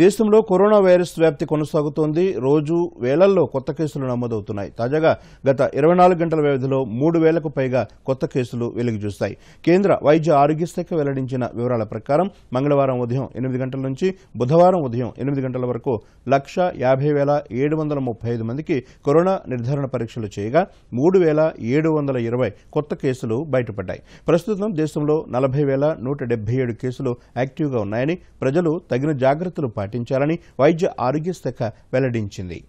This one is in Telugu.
దేశంలో కరోనా వైరస్ వ్యాప్తి కొనసాగుతోంది రోజు వేలల్లో కొత్త కేసులు నమోదవుతున్నాయి తాజాగా గత ఇరవై నాలుగు గంటల వ్యవధిలో మూడు వేలకు పైగా కొత్త కేసులు వెలుగుచూస్తాయి కేంద్ర వైద్య ఆరోగ్య శాఖ వెల్లడించిన వివరాల ప్రకారం మంగళవారం ఉదయం ఎనిమిది గంటల నుంచి బుధవారం ఉదయం ఎనిమిది గంటల వరకు లక్ష యాభై వేల ఏడు వందల ముప్పై ఐదు మందికి కరోనా నిర్ధారణ పరీక్షలు చేయగా మూడు వేల ఏడు వందల ఇరవై కొత్త కేసులు బయటపడ్డాయి ప్రస్తుతం దేశంలో నలభై వేల నూట డెబ్బై ఏడు కేసులు యాక్టివ్గా ఉన్నాయని ప్రజలు తగిన జాగ్రత్తలు పాటించాలని వైద్య ఆరోగ్య శాఖ వెల్లడించింది